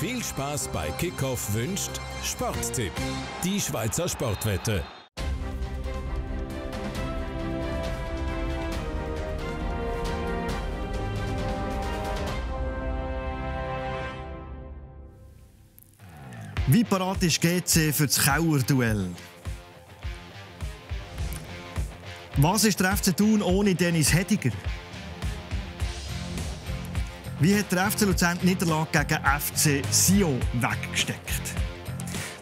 Viel Spaß bei Kickoff wünscht Sporttipp, die Schweizer Sportwette. Wie parat ist GC für das Kauerduell? Was ist der FC Thun ohne Dennis Hediger? Wie hat der FC Luzern die Niederlage gegen FC Sion weggesteckt?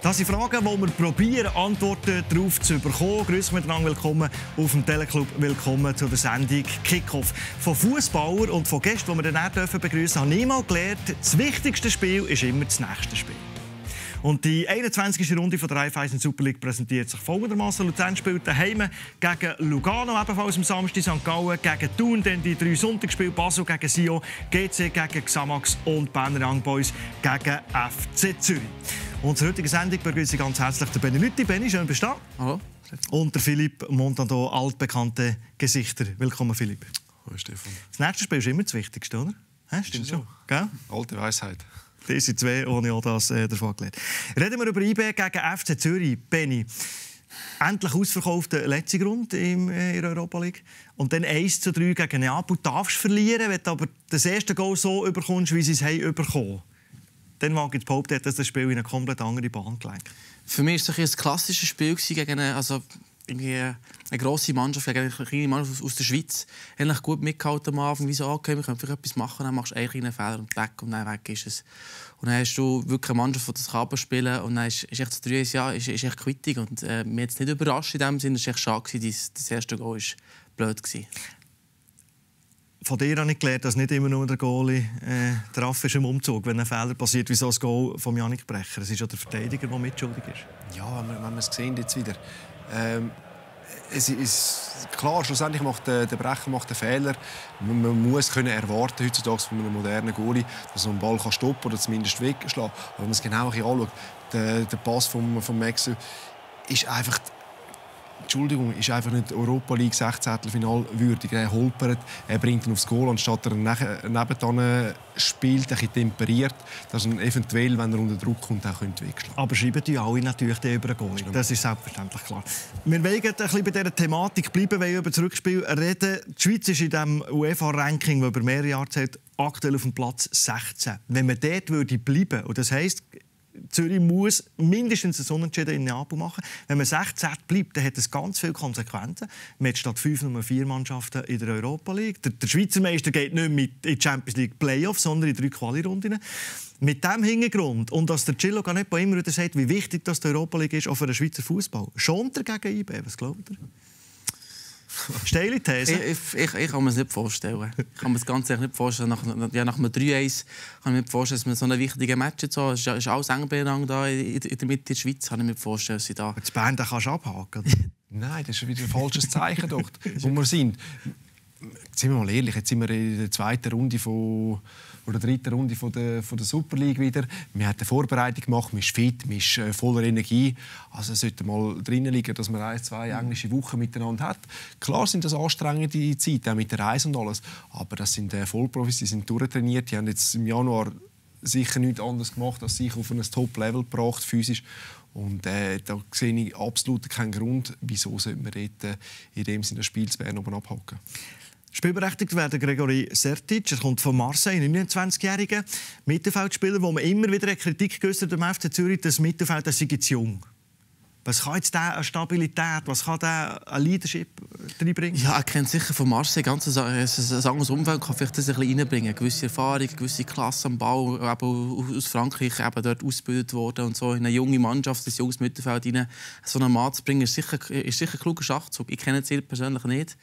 Das sind Fragen, die wir probieren, Antworten darauf zu bekommen. Grüß miteinander, willkommen auf dem Teleclub, willkommen zu der Sendung Kickoff. Von Fußbauer und von Gästen, die wir dann begrüßen dürfen, habe ich niemals gelernt, das wichtigste Spiel ist immer das nächste Spiel. Und die 21. Runde von der Raiffeisen Super League präsentiert sich folgendermaßen. Luzern spielt daheim gegen Lugano, ebenfalls am Samstag, St. Gallen gegen Thun, dann die drei Sonntagsspiele Basel gegen Sio, GC gegen Xamax und Berner Young Boys gegen FC Zürich. Unsere heutige Sendung begrüße ich ganz herzlich den Benny Lütti. Benny, schön bist du da. Hallo. Und der Philipp Montando, altbekannte Gesichter. Willkommen, Philipp. Hallo, Stefan. Das nächste Spiel ist immer das Wichtigste, oder? Hä, stimmt schon. Gell? Alte Weisheit. Das sind zwei, ohne auch das äh, davon gelernt. Reden wir über IB gegen FC Zürich. Benny, endlich ausverkauft der letzte Grund in, äh, in der Europa League. Und dann 1 zu 3 gegen Neapel. Du darfst verlieren, wenn du aber das erste Goal so überkommst, wie sie es haben bekommen. Dann mag ich behaupten, dass das Spiel in eine komplett andere Bahn gelenkt Für mich war es ein klassisches Spiel gegen äh, also irgendwie eine grosse Mannschaft gegen eine kleine Mannschaft aus der Schweiz eigentlich gut mitgehalten am Anfang. Wie so, okay, wir können vielleicht etwas machen, dann machst du einen kleinen Fehler und weg und dann weg ist es. Und dann hast du wirklich eine Mannschaft, die das kann spielen und dann ist, ist echt das dritte Jahr ist, ist echt Quittung. Und äh, mir jetzt nicht überrascht in dem Sinne, es war echt schade, dass das erste Goal war blöd. war. Von dir habe ich gelernt, dass nicht immer nur der Goalie äh, drauf ist im Umzug, wenn ein Fehler passiert, wie so ein Goal von Janik Brecher. Es ist ja der Verteidiger, der mitschuldig ist. Ja, wenn wir, es sehen jetzt wieder. Ähm es ist klar, schlussendlich macht der, der Brecher macht einen Fehler. Man, man muss können erwarten heutzutage von einem modernen Goalie, dass man den Ball kann stoppen oder zumindest wegschlagen. Aber wenn man es genau anschaut, der, der Pass von vom Maxwell ist einfach Entschuldigung, ist einfach nicht Europa League 16. Final würdig. Er holpert, er bringt ihn aufs Goal, anstatt er nebenan spielt, ein temperiert, dass er eventuell, wenn er unter Druck kommt, auch wegschlagen könnte. Aber schreiben die alle natürlich den über den Goal. Genau. Das ist selbstverständlich klar. Wir wollen ein bisschen bei dieser Thematik bleiben, wenn wir über das Rückspiel reden. Die Schweiz ist in dem UEFA-Ranking, das über mehrere Jahre zählt, aktuell auf dem Platz 16. Wenn man dort würde bleiben, und das heisst, Zürich muss mindestens einen Unentschieden in Neapel machen. Wenn man 16 bleibt, dann hat das ganz viele Konsequenzen. Man hat statt 5 Nummer vier Mannschaften in der Europa League. Der, der Schweizer Meister geht nicht mit in die Champions League Playoffs, sondern in drei Quali-Runden. Mit diesem Hintergrund und dass der Cillo nicht immer wieder sagt, wie wichtig das die Europa League ist, auch für den Schweizer Fußball, schont er gegen IB? Was glaubt ihr? Steile These? Ich, ich, ich, kann mir es nicht vorstellen. Ich kann mir das Ganze nicht vorstellen. Nach, ja, nach einem 3-1 kann ich mir nicht vorstellen, dass man so einen wichtigen Match jetzt Es ist, ist alles eng beieinander in, in der Mitte der Schweiz, kann ich mir vorstellen, dass sie da... Das Band kannst du abhaken. Nein, das ist wieder ein falsches Zeichen dort, wo wir sind sind wir mal ehrlich, jetzt sind wir in der zweiten Runde von, oder dritten Runde von der, von der Super League wieder. Wir haben eine Vorbereitung gemacht, wir sind fit, wir sind äh, voller Energie. Also es sollte mal drinnen liegen, dass man ein, zwei englische Wochen miteinander hat. Klar sind das anstrengende Zeiten, auch mit der Reise und alles. Aber das sind äh, Vollprofis, die sind durchtrainiert, die haben jetzt im Januar sicher nichts anderes gemacht, als sich auf ein Top-Level gebracht, physisch. Und äh, da sehe ich absolut keinen Grund, wieso sollte man dort, äh, in dem Sinne ein Spiel zu Bern oben abhaken. Spielberechtigt werden Gregory Sertic, er kommt von Marseille, ein 29-jähriger Mittelfeldspieler, wo man immer wieder eine Kritik geäußert am FC Zürich, das Mittelfeld das sei jetzt jung. Was kann jetzt der an Stabilität, was kann der an Leadership reinbringen? Ja, er kennt sicher von Marseille ganz ein, ganz anderes Umfeld, kann vielleicht das ein bisschen reinbringen. Gewisse Erfahrung, gewisse Klasse am Bau, eben aus Frankreich eben dort ausgebildet worden und so in eine junge Mannschaft, ein junges Mittelfeld rein, so einen Mann zu bringen, ist sicher, ist sicher ein kluger Schachzug. Ich kenne ihn persönlich nicht.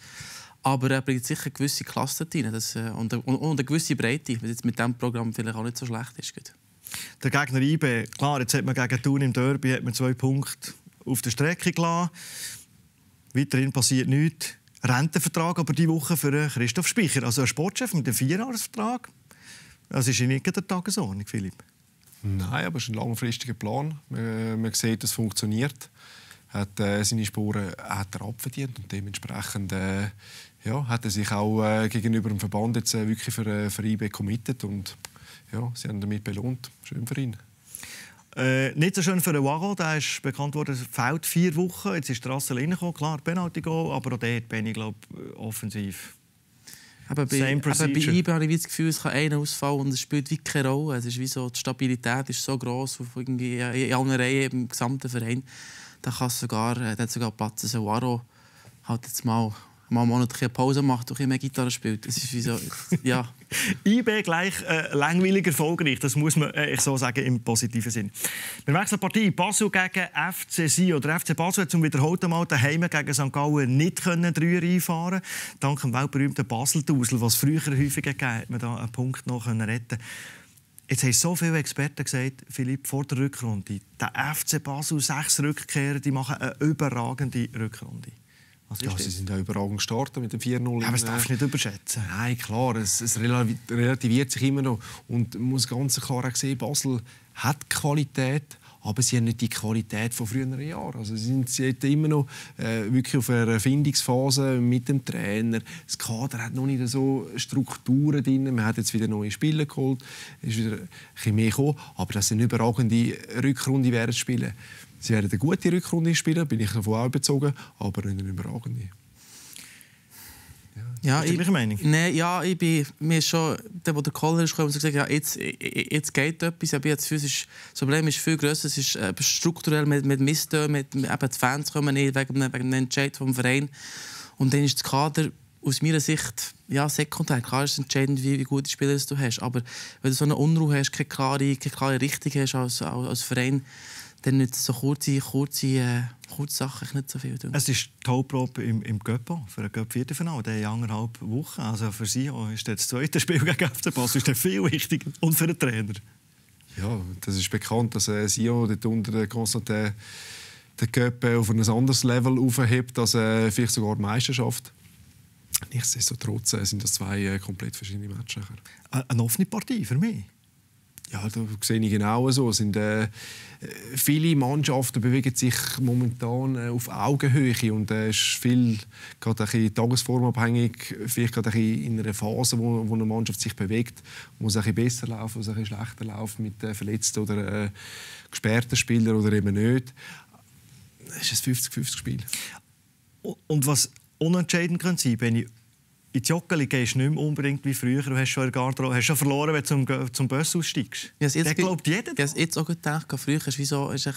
Aber er bringt sicher gewisse Klassen rein das, äh, und, und, und, eine gewisse Breite, was jetzt mit diesem Programm vielleicht auch nicht so schlecht ist. Der Gegner IB, klar, jetzt hat man gegen Thun im Derby hat man zwei Punkte auf der Strecke gelassen. Weiterhin passiert nichts. Rentenvertrag aber die Woche für Christoph Speicher, also ein Sportchef mit einem Vierjahresvertrag. Das ist in der Tagesordnung, Philipp. Nein, aber es ist ein langfristiger Plan. Man, äh, man sieht, es funktioniert hat äh, seine Spuren hat er abverdient und dementsprechend äh, ja, hat er sich auch äh, gegenüber dem Verband jetzt äh, wirklich für, äh, für IB committed und ja, sie haben damit belohnt. Schön für ihn. Äh, nicht so schön für den Waro, der ist bekannt worden, fällt vier Wochen. Jetzt ist der Rassel reingekommen, klar, Penalty go, aber auch dort bin ich, glaube offensiv. Aber bei, Same aber bei IB habe ich das Gefühl, es kann einer ausfallen und es spielt wie keine Rolle. Es ist wie so, die Stabilität ist so groß in allen Reihen im gesamten Verein, da kann sogar, äh, hat sogar Platz, dass also Waro halt jetzt mal mal einen Monat eine Pause macht und mehr Gitarre spielt. Das ist wie so, ja. IB gleich äh, langweilig erfolgreich, das muss man äh, ich so sagen im positiven Sinn. Wir wechseln Partie Basel gegen FC Sion. Der FC Basel hat zum wiederholten Mal daheim gegen St. Gallen nicht können Dreier einfahren Dank dem weltberühmten Basel-Dusel, was früher häufiger gegeben hat, man da einen Punkt noch retten können. Jetzt haben so viele Experten gesagt, Philipp, vor der Rückrunde, der FC Basel, sechs Rückkehrer, die machen eine überragende Rückrunde. Ja, sie sind ja überragend gestartet mit dem 4-0. Ja, aber das äh, darfst du nicht überschätzen. Nein, klar, es, es, relativiert sich immer noch. Und man muss ganz klar auch sehen, Basel hat Qualität, aber sie haben nicht die Qualität von früheren Jahren. Also sie sind jetzt immer noch äh, wirklich auf einer Findungsphase mit dem Trainer. Das Kader hat noch nicht so Strukturen drin. Man hat jetzt wieder neue Spiele geholt, ist wieder ein bisschen mehr gekommen, aber das sie eine überragende Rückrunde werden spielen. Sie werden eine gute Rückrunde spielen, bin ich davon auch überzogen, aber nicht eine überragende. Ja, ist das ich, Meinung? Nein, ja, ich bin, mir schon, der, wo der Caller kam, gekommen, und gesagt, ja, jetzt, jetzt geht etwas, aber jetzt physisch, das Problem ist viel grösser, es ist äh, strukturell mit, mit Misstönen, mit, mit, eben die Fans kommen nicht, wegen, wegen einem Entscheid vom Verein. Und dann ist das Kader aus meiner Sicht ja, sekundär. Klar ist es entscheidend, wie, wie gute Spieler du hast, aber wenn du so eine Unruhe hast, keine klare, keine klare Richtung hast als, als, als Verein, dann nicht so kurze, kurze, äh, kurze Sachen nicht so viel tun. Es ist die Hauptprobe im, im Göppo für den Göpp-Viertelfinale, der in anderthalb Wochen. Also für sie oh, ist das zweite Spiel gegen den Pass ist viel wichtiger und für den Trainer. Ja, das ist bekannt, dass äh, Sio dort unter Konstantin den Köpfe auf ein anderes Level aufhebt, als äh, vielleicht sogar die Meisterschaft. Nichtsdestotrotz äh, sind das zwei äh, komplett verschiedene Matches. Äh, eine offene Partie für mich. Ja, da sehe ich genau so. Es sind, äh, viele Mannschaften bewegen sich momentan äh, auf Augenhöhe und äh, es äh, ist viel gerade ein bisschen tagesformabhängig, vielleicht gerade ein bisschen in einer Phase, wo, wo eine Mannschaft sich bewegt, muss ein bisschen besser laufen, muss ein bisschen schlechter laufen mit äh, verletzten oder äh, gesperrten Spielern oder eben nicht. Es ist ein 50-50-Spiel. Und was unentscheidend sein, könnte, in ins Joggeli gehst du nicht mehr unbedingt wie früher. Du hast schon, hast schon verloren, wenn du zum, zum Bus aussteigst. Ja, das glaubt jeder. Ich habe jetzt auch gedacht, früher ist es so, ist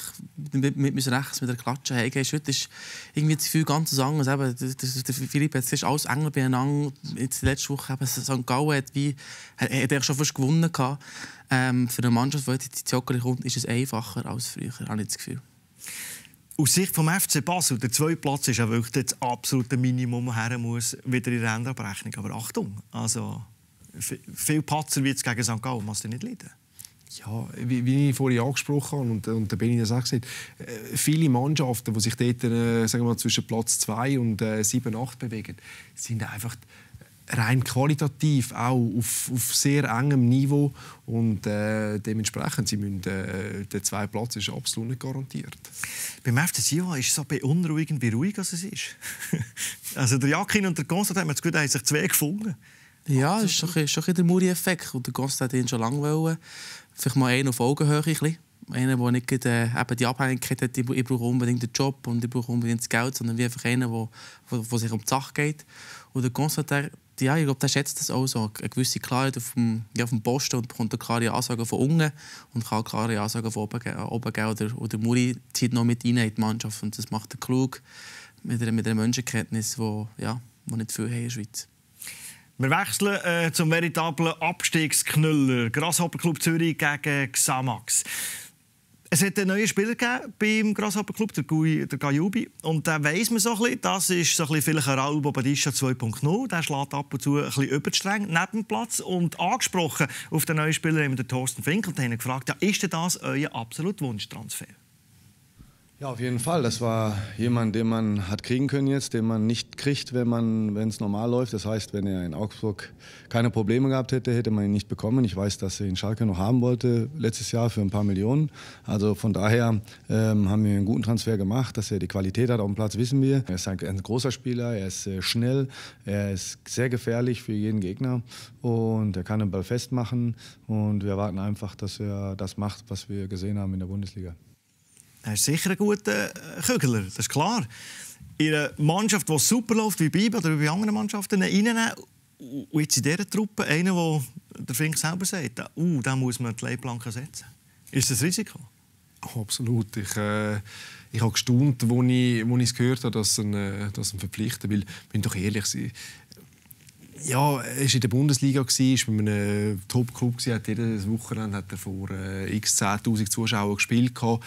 mit, mit uns rechts mit der Klatsche heimgehst. Heute ist irgendwie das Gefühl ganz anderes. Eben, der, der Philipp, jetzt ist alles eng beieinander. Jetzt letzte Woche eben, St. Gallen hat, wie, hat, hat er schon fast gewonnen. Ähm, für eine Mannschaft, die jetzt ins Joggeli kommt, ist es einfacher als früher, habe ich das Gefühl aus Sicht des FC Basel, der zweite Platz ist ja wirklich das absolute Minimum, das her muss, wieder in der Endabrechnung. Aber Achtung, also viel Patzer wird es gegen St. Gallen, muss nicht leiden. Ja, wie, wie, ich vorhin angesprochen habe, und, und da bin ich das auch gesagt, äh, viele Mannschaften, die sich dort äh, sagen wir mal, zwischen Platz 2 und äh, 7, 8 bewegen, sind einfach rein qualitativ auch auf, auf sehr engem Niveau und äh, dementsprechend sie müssen, äh, der zweite Platz ist absolut nicht garantiert. Beim FC Sion ist es so beunruhigend, wie ruhig es ist. also der Jakin und der Konstantin haben es gut, haben sich zwei gefunden. Ja, das ist schon ein, schon ein der Muri-Effekt und der Konstantin hat schon lange wollen. Vielleicht mal einen auf Augenhöhe ein einer, der nicht äh, die Abhängigkeit hat, ich, brauche unbedingt den Job und ich brauche unbedingt das Geld, sondern wie einfach einer, der, der sich um die Sache geht. Und der Konstantin, ja, ich glaube, der schätzt das auch so. Eine gewisse Klarheit auf dem, ja, auf dem Posten und bekommt eine klare Ansage von unten und kann eine klare Ansage von oben, äh, oben geben. Oder, oder Muri zieht noch mit rein in die Mannschaft und das macht er klug mit einer, mit einer Menschenkenntnis, die ja, wo nicht viel haben in der Schweiz. Wir wechseln äh, zum veritablen Abstiegsknüller. Grasshopper Club Zürich gegen Xamax. Es hat einen neuen Spieler gegeben beim Grasshopper Club, der, Gui, der Gayubi. Und da weiss man so ein bisschen, das ist so ein bisschen vielleicht ein Raul Bobadisha 2.0. Der schlägt ab und zu ein bisschen überstreng neben dem Platz. Und angesprochen auf den neuen Spieler haben wir den Thorsten Finkel und haben gefragt, ja, ist denn das euer absolut Wunschtransfer? Ja, auf jeden Fall. Das war jemand, den man hat kriegen können jetzt, den man nicht kriegt, wenn es normal läuft. Das heißt, wenn er in Augsburg keine Probleme gehabt hätte, hätte man ihn nicht bekommen. Ich weiß, dass er ihn Schalke noch haben wollte letztes Jahr für ein paar Millionen. Also von daher ähm, haben wir einen guten Transfer gemacht, dass er die Qualität hat auf dem Platz, wissen wir. Er ist ein, ein großer Spieler, er ist äh, schnell, er ist sehr gefährlich für jeden Gegner und er kann den Ball festmachen und wir erwarten einfach, dass er das macht, was wir gesehen haben in der Bundesliga. Er ist sicher ein guter äh, Kügler, das ist klar. In einer Mannschaft, die super läuft, wie bei oder wie bei anderen Mannschaften, reinnehmen. Und jetzt in dieser Truppe einen, der der Fink selber sagt, uh, da muss man die Leitplanke setzen. Ist das ein Risiko? Oh, absolut. Ich, äh, ich habe gestaunt, als ich es gehört habe, dass ein, äh, dass ein verpflichten. Weil, bin doch ehrlich sein, ja, er war in der Bundesliga, war bei einem Top-Club, hat jedes Wochenende hat er vor äh, x 10.000 Zuschauern gespielt, hat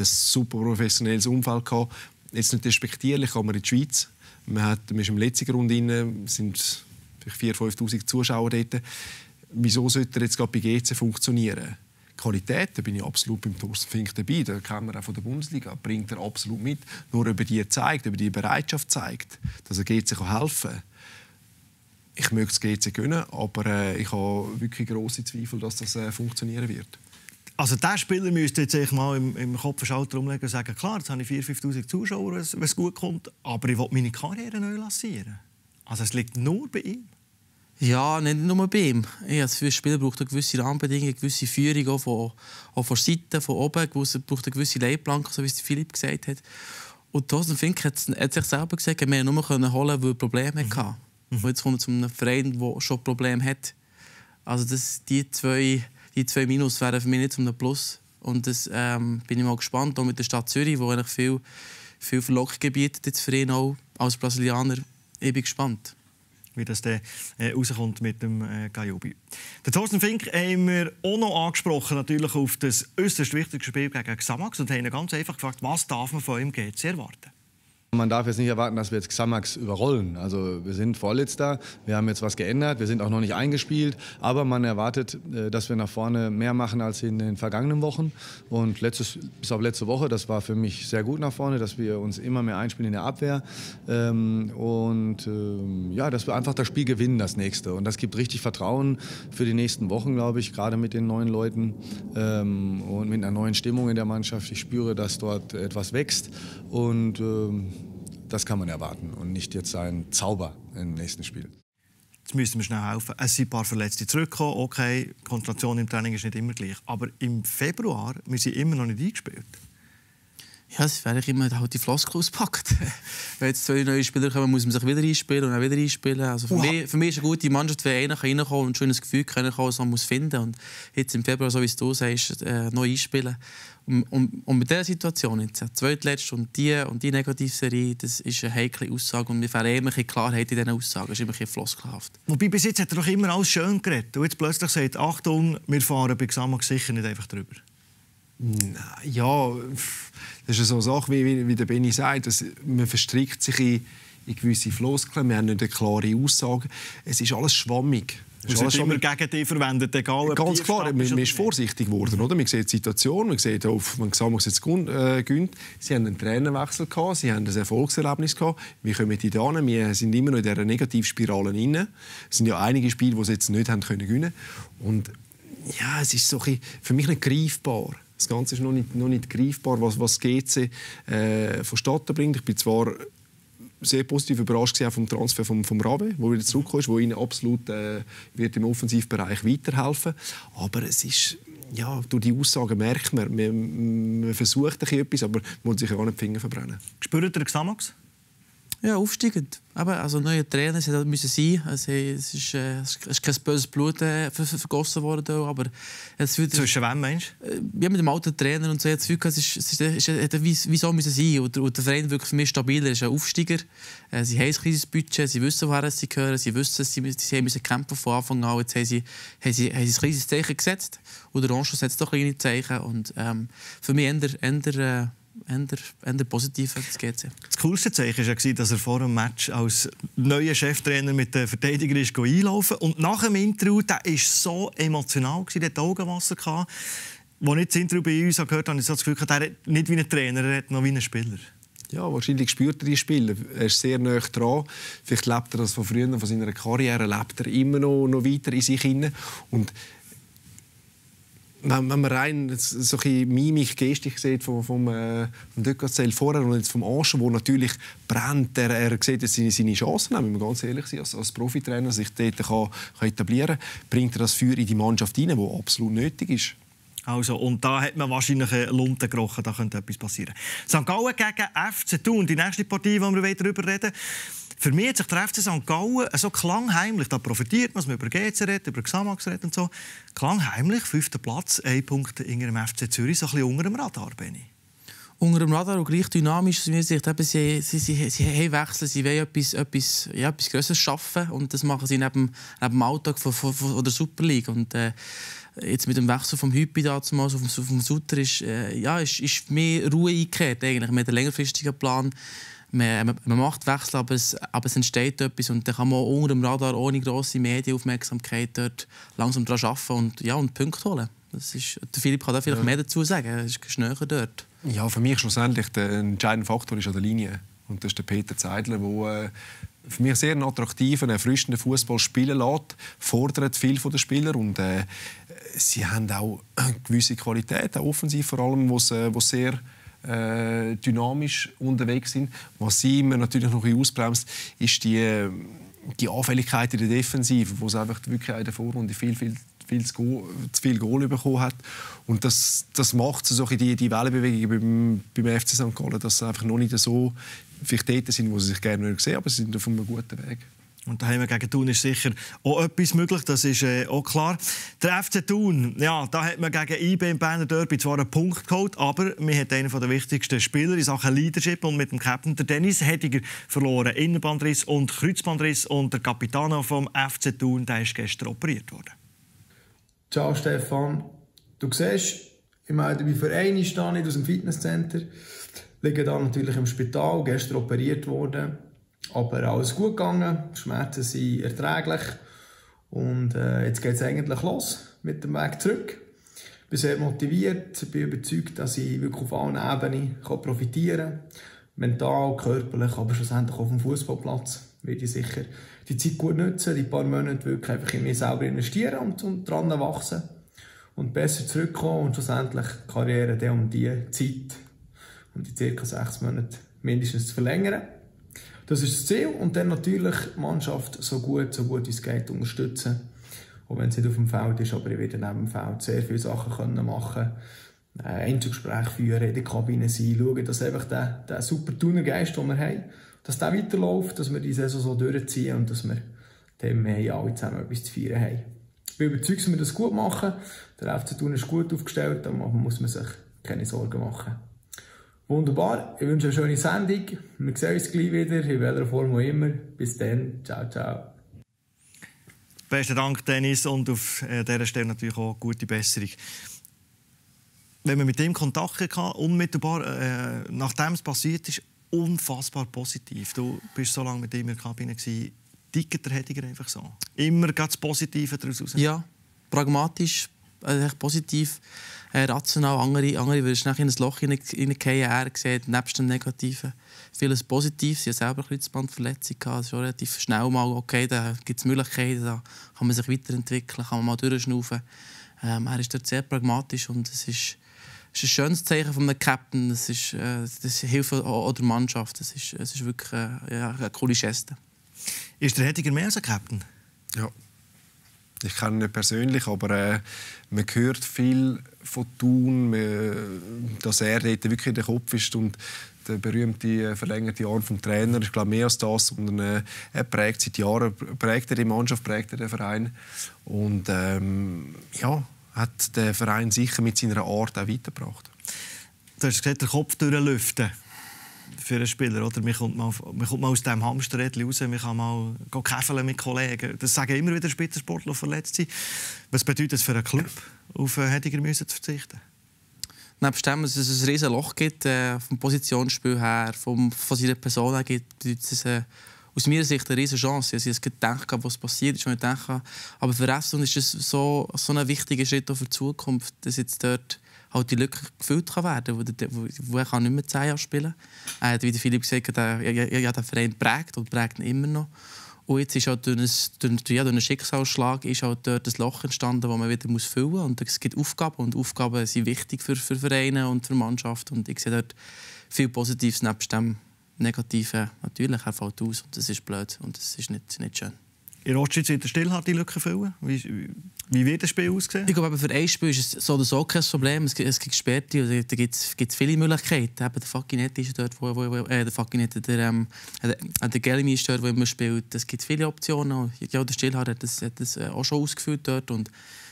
ein super professionelles Umfeld. Gehabt. Jetzt nicht respektierlich, aber in der Schweiz. Man, hat, man ist im letzten Grund drin, sind 4.000, 5.000 Zuschauer dort. Wieso sollte er jetzt gerade bei GC funktionieren? Qualität, da bin ich absolut beim Thorsten Fink dabei, da kennen wir auch von der Bundesliga, bringt er absolut mit. Nur über die zeigt, über die Bereitschaft zeigt, dass er GC helfen kann ich möchte das GC gewinnen, aber äh, ich habe wirklich große Zweifel, dass das äh, funktionieren wird. Also der Spieler müsste jetzt ich mal im, im Kopf einen Schalter umlegen und sagen, klar, jetzt habe ich 4'000, 5'000 Zuschauer, wenn es gut kommt, aber ich will meine Karriere neu lancieren. Also es liegt nur bei ihm. Ja, nicht nur bei ihm. Ja, für Spieler braucht eine gewisse Rahmenbedingungen, eine gewisse Führung auch von, auch von Seiten, von oben. Es braucht eine gewisse Leitplanke, so wie Philipp gesagt hat. Und Thorsten Fink hat, hat sich selber gesagt, wir nur holen, weil er Probleme mhm. hatte. Und mhm. jetzt kommt er zu einem Verein, der schon Probleme hat. Also das, die, zwei, die zwei Minus wären für mich nicht zu einem Plus. Und das ähm, bin ich mal gespannt, auch mit der Stadt Zürich, wo eigentlich viel, viel Verlockung bietet jetzt für ihn auch als Brasilianer. Ich bin gespannt wie das dann äh, rauskommt mit dem äh, Gajubi. Der Thorsten Fink haben wir auch noch angesprochen, natürlich auf das äußerst wichtige Spiel gegen Xamax und haben ihn ganz einfach gefragt, was darf man von ihm GC erwarten? Man darf jetzt nicht erwarten, dass wir jetzt Xamax überrollen. Also wir sind Vorletzter, wir haben jetzt was geändert, wir sind auch noch nicht eingespielt, aber man erwartet, äh, dass wir nach vorne mehr machen als in den vergangenen Wochen. Und letztes, bis auf letzte Woche, das war für mich sehr gut nach vorne, dass wir uns immer mehr einspielen in der Abwehr. Ähm, und ähm, ja, dass wir einfach das Spiel gewinnen, das nächste. Und das gibt richtig Vertrauen für die nächsten Wochen, glaube ich, gerade mit den neuen Leuten ähm, und mit einer neuen Stimmung in der Mannschaft. Ich spüre, dass dort etwas wächst. Und das kann man erwarten und nicht jetzt ein Zauber im nächsten Spiel. Jetzt müssen wir schnell helfen. Es sind ein paar Verletzte zurückgekommen. Okay, Konzentration im Training ist nicht immer gleich. Aber im Februar, wir sind immer noch nicht eingespielt. Ja, es wäre immer halt die Floskel auspackt. Wenn jetzt zwei neue Spieler kommen, muss man sich wieder einspielen und auch wieder einspielen. Also für, mich, für mich ist eine gute Mannschaft, wenn einer reinkommen kann und ein schönes Gefühl kann, was man muss finden muss. Und jetzt im Februar, so wie du sagst, äh, neu einspielen. Und, und, und mit dieser Situation jetzt, zweitletzt und die und die Negativserie, das ist eine heikle Aussage und wir fehlen immer ein Klarheit in diesen Aussagen, das ist immer ein floskelhaft. Wobei bis jetzt hat er doch immer alles schön geredet und jetzt plötzlich sagt, Achtung, wir fahren bei Xamax sicher nicht einfach drüber. Ja, das ist so eine Sache, wie, wie der Benny sagt, dass man verstrickt sich in, in gewisse Floskeln, wir haben nicht eine klare Aussage. Es ist alles schwammig. Es wird immer gegen dich verwendet, egal ob Ganz klar, man, man ist vorsichtig geworden. Oder? Man sieht die Situation, man sieht, auf, man sieht, man sieht äh, gewinnt. Sie haben einen Trainerwechsel, gehabt, sie haben ein Erfolgserlebnis. Gehabt. Wie kommen die da Wir sind immer noch in dieser Negativspirale drin. Es sind ja einige Spiele, die sie jetzt nicht haben können gewinnen Und ja, es ist so ein bisschen, für mich nicht greifbar. Das Ganze ist noch nicht, noch nicht greifbar, was, was GC äh, vonstatten bringt. Ich bin zwar sehr positiv überrascht vom Transfer von vom Rabe, der wieder zurückkommt, der ihnen absolut äh, wird im Offensivbereich weiterhelfen. Aber es ist ja, durch die Aussagen merkt man, man, man versucht etwas, aber man muss sich auch nicht die Finger verbrennen. Spürt ihr Xamax? Ja, aufsteigend. Eben, also neue Trainer, es müssen sein. Also, es, ist, äh, es ist kein böses Blut äh, vergossen worden. aber jetzt wieder, Zwischen wem meinst du? Äh, ja, mit dem alten Trainer und so. Jetzt wirklich, es, ist, hätte wieso müssen sein. Und, und der Verein wirklich für mich stabiler, ist ein Aufsteiger. Äh, sie haben ein kleines Budget, sie wissen, woher sie gehören, sie wissen, sie, sie müssen kämpfen von Anfang an. Jetzt haben sie, haben sie, haben sie ein kleines Zeichen gesetzt. Und der Anschluss setzt doch kleine Zeichen. Und ähm, für mich ändert. ändert äh, eher positiv das GC. Das coolste Zeichen war, dass er vor dem Match als neuer Cheftrainer mit den Verteidigern ist einlaufen Und nach dem Intro, der war so emotional, der hatte Augenwasser. Als ich das Intro bei uns gehört habe, habe ich das Gefühl, er nicht wie ein Trainer, er hat noch wie ein Spieler. Ja, wahrscheinlich spürt er die Spieler. Er ist sehr nah dran. Vielleicht lebt er das von früher, von seiner Karriere, lebt er immer noch, noch weiter in sich hinein wenn, wenn man rein so ein Mimik, Gestik sieht vom, vom, äh, vom Decazell vorher und jetzt vom Aschen, wo natürlich brennt, der, er sieht jetzt seine, seine Chancen, wenn man ganz ehrlich sein, als, als Profitrainer sich dort kann, kann etablieren kann, bringt er das Feuer in die Mannschaft rein, wo absolut nötig ist. Also, und da hat man wahrscheinlich einen Lunten gerochen, da könnte etwas passieren. St. Gallen gegen FC Thun, die nächste Partie, die wir darüber reden wollen für mich hat sich der FC St. Gallen so klangheimlich, da profitiert man, man über GC redet, über Xamax redet und so, klangheimlich, fünfter Platz, ein Punkt in dem FC Zürich, so ein bisschen unter dem Radar, bin ich. Unter dem Radar und gleich dynamisch aus sie, sie, sie, sie wechseln, sie wollen etwas, etwas, ja, etwas Größeres schaffen und das machen sie neben, neben dem Alltag von, von, von der Super League. Und, äh, jetzt mit dem Wechsel vom Hüppi dazu auf, auf, dem Sutter ist, äh, ja, ist, ist mehr Ruhe eingekehrt eigentlich. Mit einem längerfristigen Plan man, man macht Wechsel, aber es, aber es entsteht etwas und dann kann man unter dem Radar ohne grosse Medienaufmerksamkeit dort langsam daran arbeiten und, ja, und Punkte holen. Das ist, Philipp kann da vielleicht ja. mehr dazu sagen, er ist näher dort. Ja, für mich schlussendlich der entscheidende Faktor ist an der Linie und das ist der Peter Zeidler, der äh, für mich sehr einen attraktiven, erfrischenden Fußball spielen lässt, fordert viel von den Spielern und äh, sie haben auch eine gewisse Qualität, auch offensiv vor allem, was, was sehr äh, dynamisch unterwegs sind. Was sie immer natürlich noch ein ausbremst, ist die, die Anfälligkeit in der Defensive, wo sie einfach wirklich in der Vorrunde viel, viel viel zu, zu viel Goal bekommen hat. Und das, das macht so die, die Wellenbewegung beim, beim FC St. Gallen, dass sie einfach noch nicht so vielleicht dort sind, wo sie sich gerne sehen, aber sie sind auf einem guten Weg. Und da haben wir gegen Thun ist sicher auch etwas möglich, das ist äh, auch klar. Der FC Thun, ja, da hat man gegen IB im Berner Derby zwar einen Punkt geholt, aber man hat einen der wichtigsten Spieler in Sachen Leadership und mit dem Captain, der Dennis Hediger, verloren. Innenbandriss und Kreuzbandriss und der Capitano vom FC Thun, der ist gestern operiert worden. Ciao Stefan, du siehst, ich meine, bei Vereinen stehe ich aus dem Fitnesscenter, liege da natürlich im Spital, gestern operiert worden aber alles gut gegangen, die Schmerzen sind erträglich und äh, jetzt geht es eigentlich los mit dem Weg zurück. Ich bin sehr motiviert, bin überzeugt, dass ich wirklich auf allen Ebenen kann profitieren kann. Mental, körperlich, aber schlussendlich auch auf dem Fußballplatz werde ich sicher die Zeit gut nutzen, die paar Monate wirklich einfach in mich selber investieren und, und dran wachsen und besser zurückkommen und schlussendlich die Karriere dann um die Zeit, um die ca. sechs Monate mindestens zu verlängern. Das ist das Ziel und dann natürlich die Mannschaft so gut, so gut es geht unterstützen. Auch wenn es nicht auf dem Feld ist, aber ich werde neben dem Feld sehr viele Sachen können machen können. Äh, Einzelgespräche führen, in der Kabine sein, schauen, dass einfach der, der super Tunergeist, den wir haben, dass der weiterläuft, dass wir die Saison so durchziehen und dass wir dem alle zusammen etwas zu feiern haben. Ich bin überzeugt, dass wir das gut machen. Der FC Thun ist gut aufgestellt, da muss man sich keine Sorgen machen. Wunderbar, ich wünsche eine schöne Sendung. Wir sehen uns gleich wieder, in welcher Form auch immer. Bis dann, ciao, ciao. Besten Dank, Dennis, und auf äh, dieser Stelle natürlich auch gute Besserung. Wenn man mit dem Kontakt hatte, unmittelbar äh, nachdem es passiert ist, unfassbar positiv. Du bist so lange mit ihm in der Kabine, dicketer der ich einfach so. Immer das Positive daraus raus. Ja, pragmatisch, also positiv, äh, rational. Andere, andere würdest du in ein Loch hineingehen. Er sieht nebst dem Negativen vieles Positives. Sie hat selber eine Kreuzbandverletzung. Es also ist relativ schnell mal, okay, da gibt es Möglichkeiten, da kann man sich weiterentwickeln, kann man mal durchschnaufen. Ähm, er ist dort sehr pragmatisch und es ist, es ist ein schönes Zeichen von einem Captain. Das, ist, äh, das hilft auch der Mannschaft. Es ist, ist wirklich äh, ja, eine coole Geste. Ist der Hediger mehr als ein Captain? Ja. Ich kenne ihn nicht persönlich, aber äh, man hört viel von Thun, man, dass er dort wirklich den Kopf ist und der berühmte äh, verlängerte Arm vom Trainer ist glaube mehr als das, sondern äh, er prägt seit Jahren, prägt er die Mannschaft, prägt er den Verein und ähm, ja, hat den Verein sicher mit seiner Art auch weitergebracht. Du hast gesagt, den Kopf durchlüften für einen Spieler. Oder? Man, kommt mal, man kommt mal aus diesem Hamsterrad raus, man kann mal käfeln mit Kollegen. Das sagen immer wieder Spitzensportler, verletzt sind. Was bedeutet das für einen Club, auf äh, Hediger zu verzichten? Nebst dem, dass es ein riesiges Loch gibt, äh, vom Positionsspiel her, vom, von seiner Person her, gibt es äh, aus meiner Sicht eine riesige Chance. Also ich habe gedacht, was passiert ist, und nicht gedacht. Aber für Refson ist es so, so ein wichtiger Schritt auch für die Zukunft, dass jetzt dort halt die Lücke gefüllt kann werden kann, wo, wo, er kann nicht mehr 10 Jahre spielen kann. Äh, wie der Philipp gesagt hat, er, hat den Verein prägt und prägt ihn immer noch. Und jetzt ist halt durch, ein, durch, ja, durch einen Schicksalsschlag ist halt dort ein Loch entstanden, das man wieder muss füllen muss. es gibt Aufgaben und Aufgaben sind wichtig für, für Vereine und für Mannschaft. Und ich sehe dort viel Positives nebst dem Negativen. Natürlich, er fällt aus und das ist blöd und das ist nicht, nicht schön in Ostschweiz wird er still hat die Lücke füllen. Wie, wie wird das Spiel aussehen? Ich glaube, für ein Spiel ist es so oder so kein Problem. Es gibt, es gibt Späte, also, da gibt es viele Möglichkeiten. Eben der Fakinet ist dort, wo, wo, wo äh, der Fakinet, der, ähm, äh, äh, der, der Gelmi ist dort, wo immer spielt. Es gibt viele Optionen. Ja, der Stillhardt hat das, hat das äh, auch schon ausgeführt dort. Und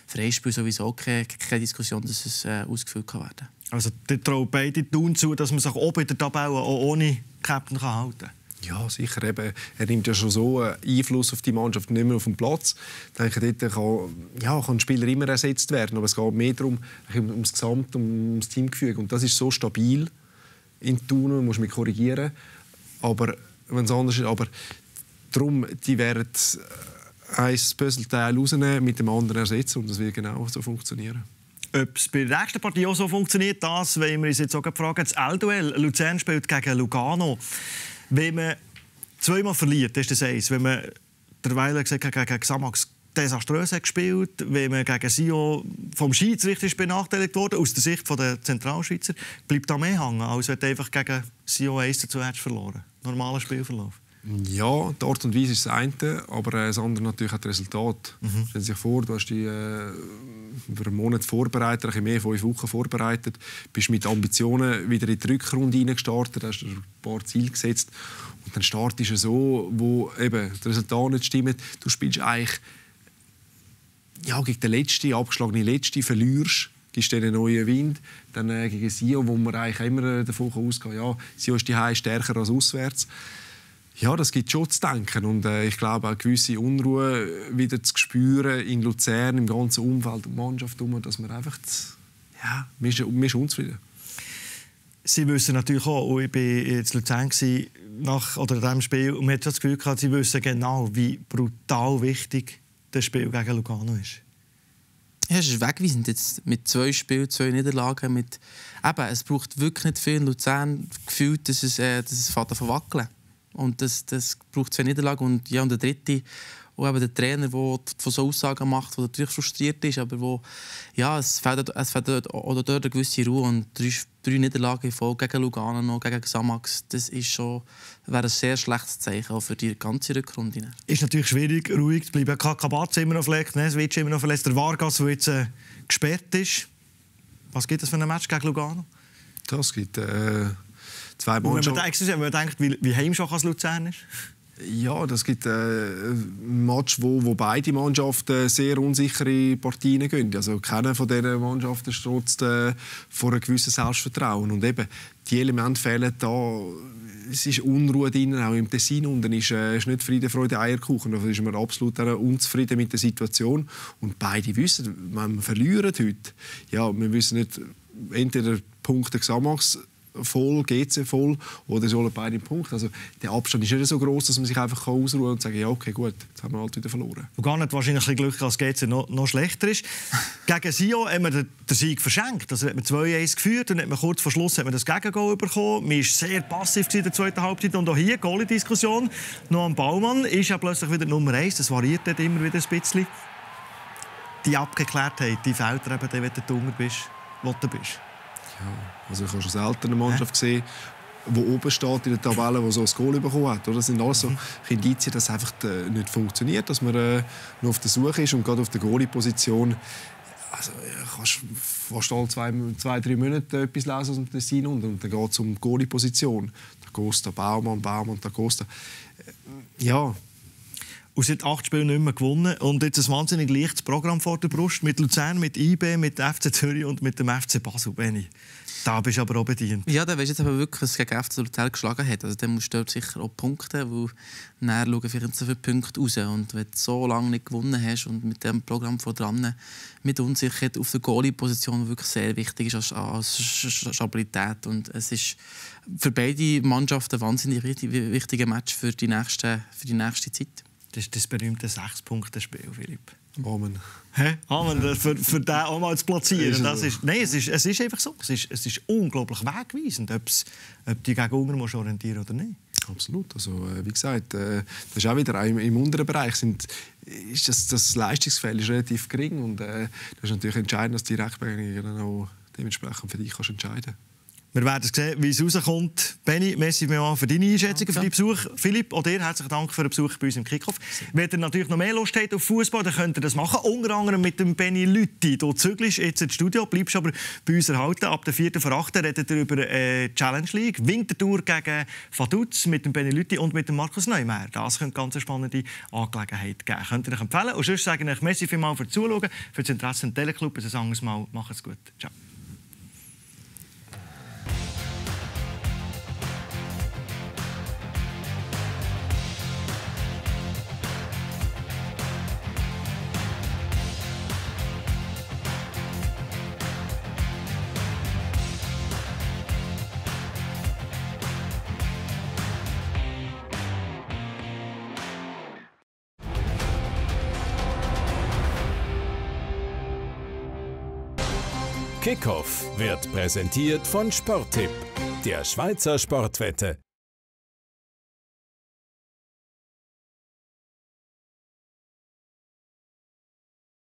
für ein Spiel sowieso keine, keine Diskussion, dass es äh, ausgeführt kann werden Also, die trauen beide tun zu, dass man sich oben in der Tabelle auch ohne Captain halten kann. Ja, sicher. Eben, er nimmt ja schon so einen Einfluss auf die Mannschaft, nicht mehr auf den Platz. Ich denke, dort kann, ja, kann ein Spieler immer ersetzt werden. Aber es geht mehr darum, um das Gesamt, um das Teamgefüge. Und das ist so stabil in Thun, man muss mich korrigieren. Aber wenn es anders ist, aber darum, die werden äh, ein Puzzleteil rausnehmen, mit dem anderen ersetzen und das wird genau so funktionieren. Ob es bei der nächsten Partie auch so funktioniert, das wollen wir uns jetzt auch fragen. Das L-Duell, Luzern spielt gegen Lugano. Wenn man zweimal verliert, ist das eins. Wenn man derweil gesagt hat, gegen Xamax desaströs hat gespielt, wenn man gegen Sio vom Schiedsrichter ist benachteiligt wurde, aus der Sicht der Zentralschweizer, bleibt da mehr hängen, als wenn du einfach gegen Sio 1 dazu hättest verloren. Normaler Spielverlauf. Ja, die Art und Weise ist das eine, aber äh, das andere natürlich auch das Resultat. Mhm. Stellen Sie sich vor, du hast dich äh, über einen Monat vorbereitet, ein bisschen mehr, fünf Wochen vorbereitet, bist mit Ambitionen wieder in die Rückrunde reingestartet, hast ein paar Ziele gesetzt und dann startest du so, wo eben das Resultat nicht stimmt. Du spielst eigentlich ja, gegen den letzten, abgeschlagene Letzten, verlierst gibst denen neuen Wind. Dann äh, gegen Sio, wo man eigentlich immer äh, davon ausgehen kann, ja, Sio ist die stärker als auswärts ja, das gibt schon zu denken und äh, ich glaube auch gewisse Unruhe wieder zu spüren in Luzern, im ganzen Umfeld und Mannschaft, dass man einfach, ja, wir sind unzufrieden. Sie wissen natürlich auch, oh, ich war in Luzern nach oder dem Spiel und man hat das Gefühl gehabt, Sie wissen genau, wie brutal wichtig das Spiel gegen Lugano ist. Ja, es ist wegweisend jetzt mit zwei Spielen, zwei Niederlagen. Mit, eben, es braucht wirklich nicht viel in Luzern gefühlt, dass es, äh, dass es verwackeln und das, das braucht zwei Niederlagen. Und, ja, und der dritte, und eben der Trainer, der von so Aussagen macht, der natürlich frustriert ist, aber wo, ja, es fehlt, es fehlt dort, oder dort eine gewisse Ruhe. Und drei, drei Niederlagen in Folge gegen Lugano, noch gegen Samax, das ist schon, wäre ein sehr schlechtes Zeichen auch für die ganze Rückrunde. Ist natürlich schwierig, ruhig zu bleiben. Kakabatze immer noch verletzt, ne? Switch immer noch verlässt. der Vargas, der jetzt äh, gesperrt ist. Was gibt es für ein Match gegen Lugano? Das gibt... Äh zwei Mannschaften. Wenn man denkt, wenn man denkt wie, wie heimschach als Luzern ist? Ja, das gibt äh, ein Match, wo, wo beide Mannschaften sehr unsichere Partien gehen. Also keiner von diesen Mannschaften strotzt äh, vor einem gewissen Selbstvertrauen. Und eben, die Elemente fehlen da es ist Unruhe drinnen, auch im Tessin. Und dann ist, äh, ist nicht Frieden, Freude, Eierkuchen. Da ist man absolut unzufrieden mit der Situation. Und beide wissen, wenn wir verlieren heute, ja, wir wissen nicht, entweder Punkte Xamax voll, GC voll oder sollen beide Punkt. Also der Abstand ist nicht so groß, dass man sich einfach ausruhen kann und sagen, ja okay gut, jetzt haben wir halt wieder verloren. Und gar nicht wahrscheinlich ein Glück, dass GC noch, noch schlechter ist. Gegen Sio haben wir den, den Sieg verschenkt. Also hat man 2-1 geführt und hat man kurz vor Schluss hat man das Gegengol bekommen. Man war sehr passiv in der zweiten Halbzeit und auch hier Goalie-Diskussion. Noch am Baumann ist ja plötzlich wieder Nummer 1. Das variiert dort immer wieder ein bisschen. Die Abgeklärtheit, die fehlt dir eben, wenn du dunkel bist, wo du bist. Also ich habe schon selten eine Mannschaft gesehen, die oben steht in der Tabelle, die so ein Goal bekommen hat. Oder? Das sind alles so mhm. Indizien, dass es einfach äh, nicht funktioniert, dass man äh, nur auf der Suche ist und gerade auf der Goalie-Position also, kannst fast alle zwei, zwei, drei Monate etwas lesen aus dem Tessin und, und dann geht es um die Goalie-Position. Da Costa, Baumann, Baumann, da Costa. Äh, ja, und seit acht Spielen nicht mehr gewonnen. Und jetzt ein wahnsinnig leichtes Programm vor der Brust mit Luzern, mit IB, mit FC Zürich und mit dem FC Basel, Benni. Da bist du aber auch bedient. Ja, da weißt du jetzt aber wirklich, was gegen FC Luzern geschlagen hat. Also dann musst du dort sicher auch punkten, weil näher schauen vielleicht so viele Punkte raus. Und wenn du so lange nicht gewonnen hast und mit dem Programm vor dran, mit Unsicherheit auf der Goalie-Position wirklich sehr wichtig ist als, als Stabilität. Und es ist für beide Mannschaften ein wahnsinnig wichtiger Match für die nächste, für die nächste Zeit. Das ist das berühmte Sechs-Punkte-Spiel, Philipp. Amen. Hä? Amen, ja. für, für den auch mal zu platzieren. Ist das ist, nein, es ist, es ist einfach so. Es ist, es ist unglaublich wegweisend, ob's, ob du dich gegen Ungarn musst orientieren oder nicht. Absolut. Also, äh, wie gesagt, äh, das ist auch wieder im, im unteren Bereich sind, ist das, das Leistungsfeld ist relativ gering und äh, das ist natürlich entscheidend, dass die Rechtsbegehung dementsprechend für dich kannst entscheiden kannst. Wir werden sehen, wie es rauskommt. Benny, merci vielmals für deine Einschätzung, für deinen Besuch. Philipp, auch dir herzlichen Dank für den Besuch bei uns im Kickoff. Wenn ihr natürlich noch mehr Lust habt auf Fußball, dann könnt ihr das machen. Unter anderem mit dem Benny Lütti. Du zügelst jetzt ins Studio, bleibst aber bei uns erhalten. Ab der 4. vor 8. redet ihr über äh, Challenge League, Wintertour gegen Faduz mit dem Benny Lütti und mit dem Markus Neumeyer. Das könnte ganz eine spannende Angelegenheit geben. Könnt ihr euch empfehlen. Und sonst sage ich euch merci vielmals für das Zuschauen, für das Interesse an Teleclub. Bis ein anderes Mal. Macht's gut. Ciao. Kickoff wird präsentiert von Sporttipp, der Schweizer Sportwette.